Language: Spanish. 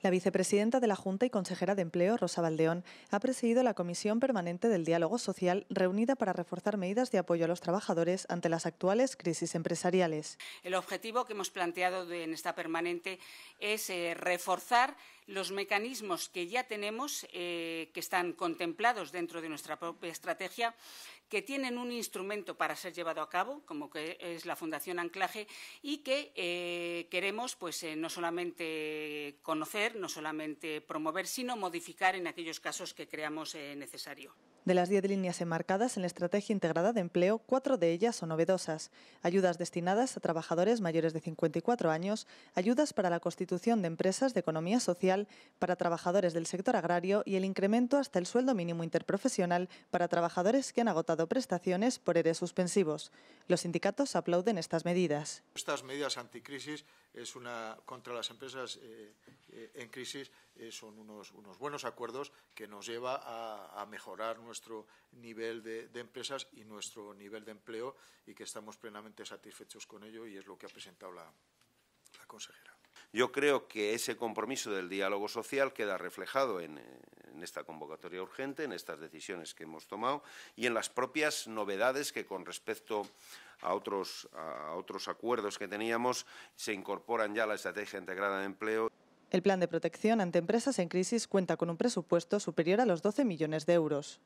La vicepresidenta de la Junta y consejera de Empleo, Rosa Valdeón, ha presidido la Comisión Permanente del Diálogo Social reunida para reforzar medidas de apoyo a los trabajadores ante las actuales crisis empresariales. El objetivo que hemos planteado en esta permanente es eh, reforzar los mecanismos que ya tenemos, eh, que están contemplados dentro de nuestra propia estrategia, que tienen un instrumento para ser llevado a cabo, como que es la Fundación Anclaje, y que eh, queremos pues, eh, no solamente conocer, no solamente promover, sino modificar en aquellos casos que creamos necesario. De las 10 líneas enmarcadas en la Estrategia Integrada de Empleo, cuatro de ellas son novedosas. Ayudas destinadas a trabajadores mayores de 54 años, ayudas para la constitución de empresas de economía social, para trabajadores del sector agrario y el incremento hasta el sueldo mínimo interprofesional para trabajadores que han agotado prestaciones por eres suspensivos. Los sindicatos aplauden estas medidas. Estas medidas anticrisis es una, contra las empresas eh, eh, en crisis eh, son unos, unos, buenos acuerdos que nos lleva a, mejorar nuestro nivel de, empresas y nuestro nivel de empleo y que estamos plenamente satisfechos con ello y es lo que ha presentado la consejera. Yo creo que ese compromiso del diálogo social queda reflejado eh, en, esta convocatoria urgente, en estas decisiones que hemos tomado y en las propias novedades que con respecto a otros, a otros acuerdos que teníamos se incorporan ya a la estrategia integrada de empleo. El plan de protección ante empresas en crisis cuenta con un presupuesto superior a los 12 millones de euros.